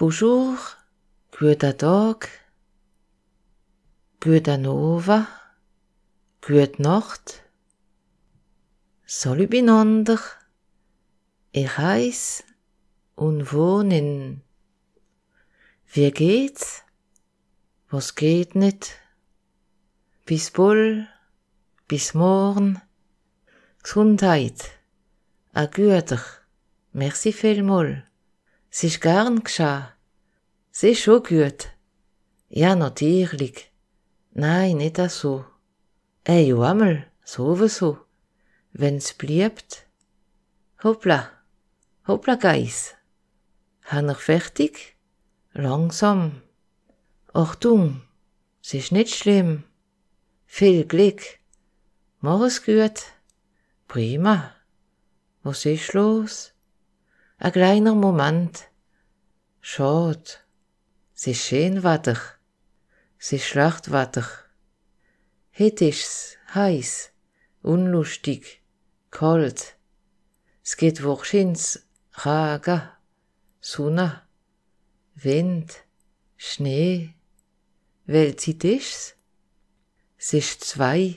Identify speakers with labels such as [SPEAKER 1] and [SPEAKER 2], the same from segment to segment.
[SPEAKER 1] Bonjour, guter Tag, guter Nova, gute Nacht. Salut beieinander. Ich heiß und wohnen. Wie geht's? Was geht nicht? Bis bald, bis morgen. Gesundheit. A güter, Merci vielmals sich gern geschah. Sie schon gut. Ja, natürlich. Nein, nicht so. Ey, ja, einmal, sowieso. Wenn's bliebt. Hoppla. Hoppla, Geis. Han er fertig? Langsam. Achtung, es ist nicht schlimm. Viel Glück. Mach es gut. Prima. Was ist los? ein kleiner Moment. Schaut, sie ist schön Wetter, sie ist schlecht Wetter. Heute ist's heiß, unlustig, kalt. Es geht wochschins, Rage, Sonne, Wind, Schnee. Welche Zeit ist's? Es ist zwei,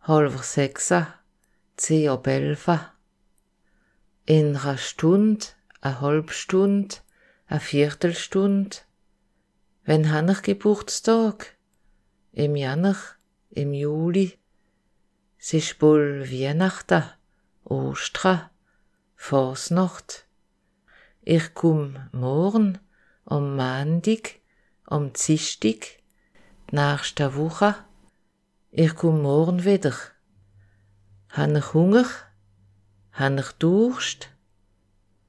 [SPEAKER 1] halb sechs, zehn ab elf in einer Stunde, eine halbe Stunde, eine Viertelstunde. Wenn habe ich Geburtstag? Im Januar, im Juli. Es ist wohl Weihnachten, Ostern, Fasnacht. Ich komme morgen, am Montag, am Dienstag, nächste Woche. Ich komme morgen wieder. Habe ich Hunger? han ich Durst?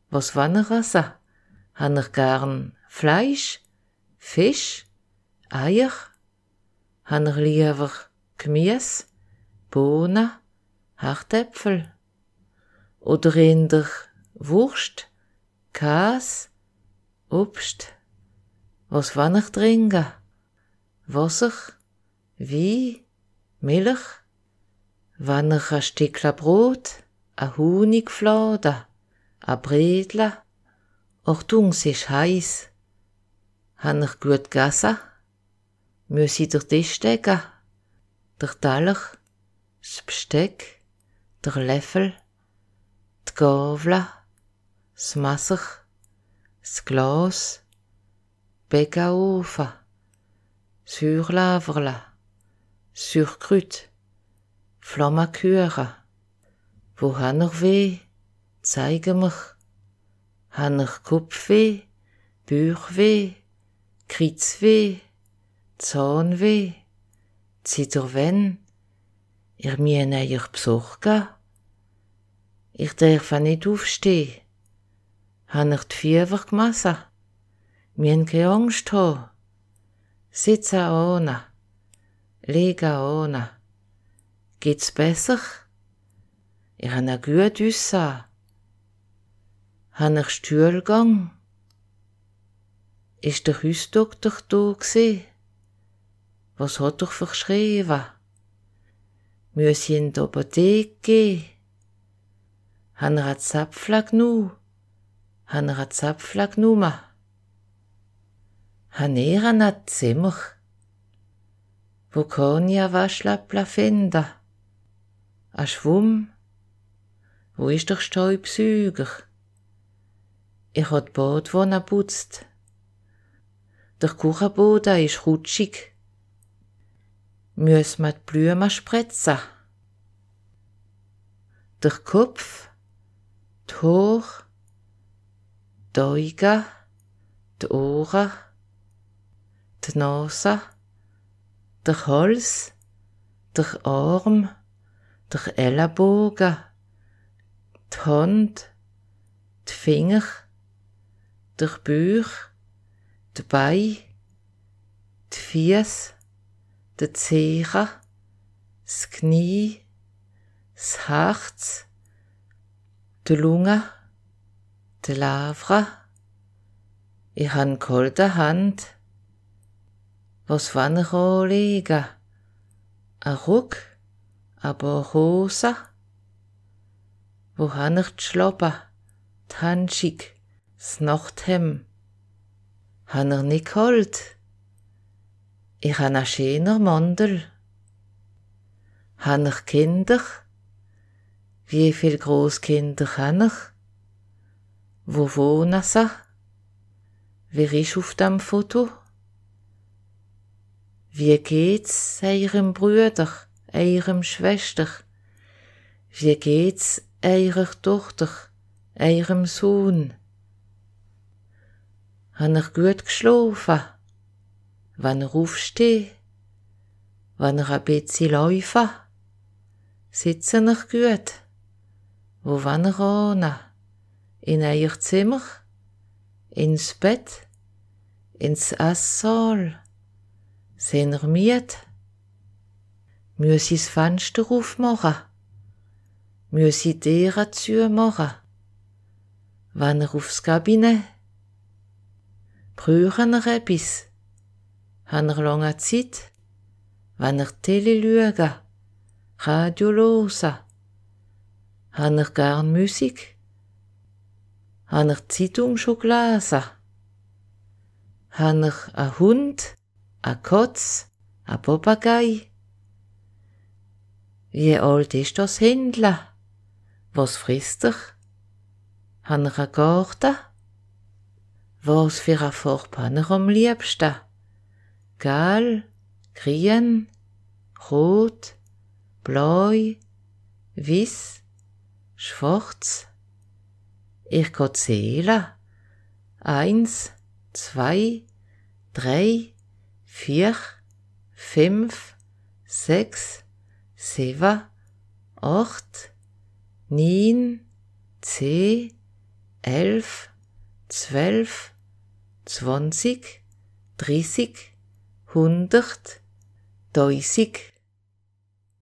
[SPEAKER 1] Was wann ich essen? Han ich gern Fleisch, Fisch, Eier? Han ich lieber Gemüse, Bohnen, Hartäpfel? Oder in der Wurst, Käse, Obst? Was wann ich trinken? Wasser, Wein, Milch? Wann ich ein Stückchen Brot? a hunig a Bredla. Achtung, dung ist heiß. Han ich gut gegessen? Müsse ich der Tisch decken? Der Teller, das Besteck, der Löffel, die Gabel, das Messer, das Glas, Bäckerofen, das Hürlaverle, Flammenküchen. Wo han ich weh? Zeige mich. Han ich Kopfweh? Bauchweh? Kreuzweh? Zahnweh? Zit ihr wenn? Ihr mien euch besorgen? Ich darf nicht aufstehen. Han ich die Fieber gemassen? Mien keine Angst ha. Sitze ohne. Lege ohne. Geht's besser? han a guet usa. Han er gang? Ist der Hausdoktor do gsi? Was hat doch verschriewe? Müs i in die Apotheke gehen? Han er a Zapfla gnu? Han er a Zapfla gnuma? Han er an a Zimmer? Wo kann ja was schlappla finden? A Schwumm? Wo ist Steu Staubsauger? Ich habe die Badwanne putzt. Der Kuchenboden ist rutschig. Müssen wir die Blumen spritzen? Der Kopf, die Haar, die Augen, die Ohren, die Nase, der Hals, der Arm, der Ellenbogen die Hand, die Finger, der Bauch, die Beine, die Füße, die Zehre, das Knie, das Herz, die Lunge, die Lavra. Ich han kalte Hand. Was wann ich anlegen? Ein Ruck, aber Hose wo hannacht schlopper, tanschig, snacht hem. Hanner ni kalt. Ich han a schöner Mandel. Hanner Kinder? Wie viel Großkinder hanner? Wo wohnen sie? Wer ist auf dem Foto? Wie geht's eurem Brüder, eurem Schwester? Wie geht's eiger Tochter, eurem Sohn. Han er gut geschlafen? Wann er aufsteht? Wann er ein bisschen läuft? Sitzen er gut? Wo wann er an? In euer Zimmer? Ins Bett? Ins Esssaal? Sind er müde? Müsse ich das Fenster aufmachen? Myosidera zur Mora. Vanrufs Kabine. Prüren Rebis. er lange Zeit. Wann er Tele lüge? Radio losa? Radiolosa. er gern Musik. er Zeitung schon gelesen. er a Hund, a Kotz, a Papagei. Wie alt ist das Händler? Was frisst er? Hat er einen Garten? Was für eine Farbe hat er am liebsten? Gelb, grün, rot, blau, weiß, schwarz. Ich kann zählen. Eins, zwei, drei, vier, fünf, sechs, sieben, acht, 9, 10, 11, 12, 20, 30, 100, 1000,